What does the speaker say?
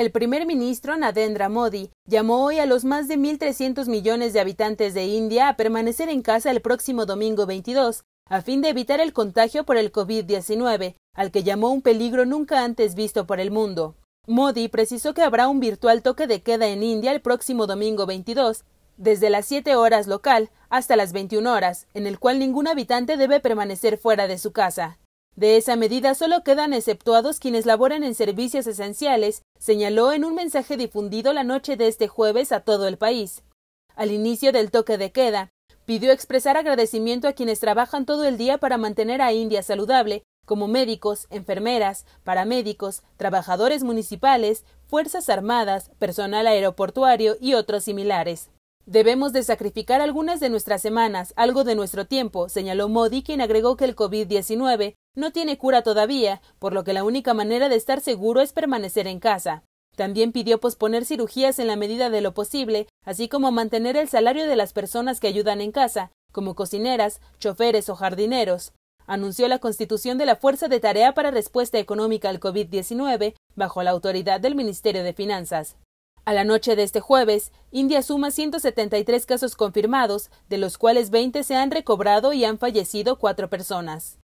El primer ministro Nadendra Modi llamó hoy a los más de 1.300 millones de habitantes de India a permanecer en casa el próximo domingo 22, a fin de evitar el contagio por el COVID-19, al que llamó un peligro nunca antes visto por el mundo. Modi precisó que habrá un virtual toque de queda en India el próximo domingo 22, desde las 7 horas local hasta las 21 horas, en el cual ningún habitante debe permanecer fuera de su casa. De esa medida solo quedan exceptuados quienes laboran en servicios esenciales, señaló en un mensaje difundido la noche de este jueves a todo el país. Al inicio del toque de queda, pidió expresar agradecimiento a quienes trabajan todo el día para mantener a India saludable, como médicos, enfermeras, paramédicos, trabajadores municipales, Fuerzas Armadas, personal aeroportuario y otros similares. Debemos de sacrificar algunas de nuestras semanas, algo de nuestro tiempo, señaló Modi, quien agregó que el COVID-19 no tiene cura todavía, por lo que la única manera de estar seguro es permanecer en casa. También pidió posponer cirugías en la medida de lo posible, así como mantener el salario de las personas que ayudan en casa, como cocineras, choferes o jardineros. Anunció la constitución de la Fuerza de Tarea para Respuesta Económica al COVID-19 bajo la autoridad del Ministerio de Finanzas. A la noche de este jueves, India suma 173 casos confirmados, de los cuales 20 se han recobrado y han fallecido cuatro personas.